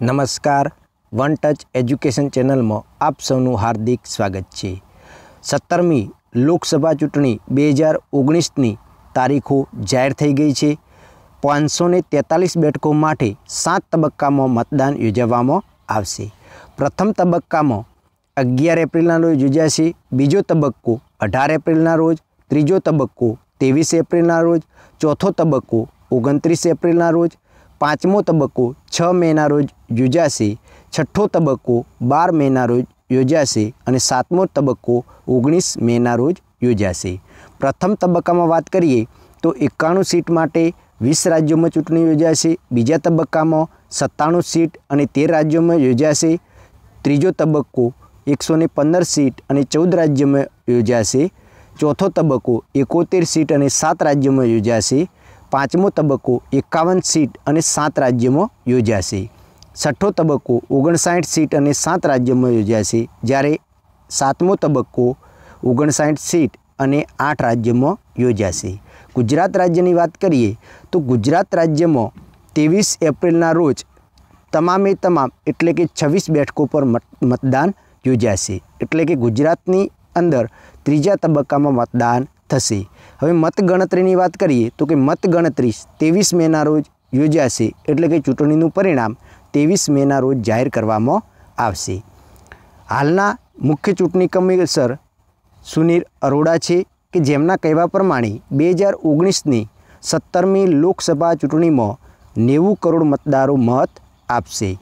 નમસ્કાર one touch education ચેનલમાં આપ સૌનું હાર્દિક સ્વાગત છે સત્તરમી લોકસભા ચૂંટણી બે હજાર ઓગણીસની તારીખો જાહેર થઈ ગઈ છે પાંચસો ને તેતાલીસ બેઠકો માટે સાત તબક્કામાં મતદાન યોજવામાં આવશે પ્રથમ તબક્કામાં અગિયાર એપ્રિલના રોજ યોજાશે બીજો તબક્કો અઢાર એપ્રિલના રોજ ત્રીજો તબક્કો ત્રેવીસ એપ્રિલના રોજ ચોથો તબક્કો ઓગણત્રીસ એપ્રિલના રોજ પાંચમો તબક્કો છ મેના રોજ યોજાશે છઠ્ઠો તબક્કો બાર મેના રોજ યોજાશે અને સાતમો તબક્કો ઓગણીસ મેના રોજ યોજાશે પ્રથમ તબક્કામાં વાત કરીએ તો એકાણું સીટ માટે વીસ રાજ્યોમાં ચૂંટણી યોજાશે બીજા તબક્કામાં સત્તાણું સીટ અને તેર રાજ્યોમાં યોજાશે ત્રીજો તબક્કો એકસો પંદર સીટ અને ચૌદ રાજ્યોમાં યોજાશે ચોથો તબક્કો એકોતેર સીટ અને સાત રાજ્યોમાં યોજાશે પાંચમો તબક્કો એકાવન સીટ અને સાત રાજ્યોમાં યોજાશે છઠ્ઠો તબક્કો ઓગણસાઠ સીટ અને સાત રાજ્યોમાં યોજાશે જ્યારે સાતમો તબક્કો ઓગણસાઠ સીટ અને આઠ રાજ્યોમાં યોજાશે ગુજરાત રાજ્યની વાત કરીએ તો ગુજરાત રાજ્યમાં ત્રેવીસ એપ્રિલના રોજ તમામે તમામ એટલે કે છવ્વીસ બેઠકો પર મતદાન યોજાશે એટલે કે ગુજરાતની અંદર ત્રીજા તબક્કામાં મતદાન થશે હવે મતગણતરીની વાત કરીએ તો કે મતગણતરી ત્રેવીસ મેના રોજ યોજાશે એટલે કે ચૂંટણીનું પરિણામ ત્રેવીસ મેના રોજ જાહેર કરવામાં આવશે હાલના મુખ્ય ચૂંટણી કમિશનર સુનીર અરોડા છે કે જેમના કહેવા પ્રમાણે બે હજાર ઓગણીસની સત્તરમી લોકસભા ચૂંટણીમાં નેવું કરોડ મતદારો મત આપશે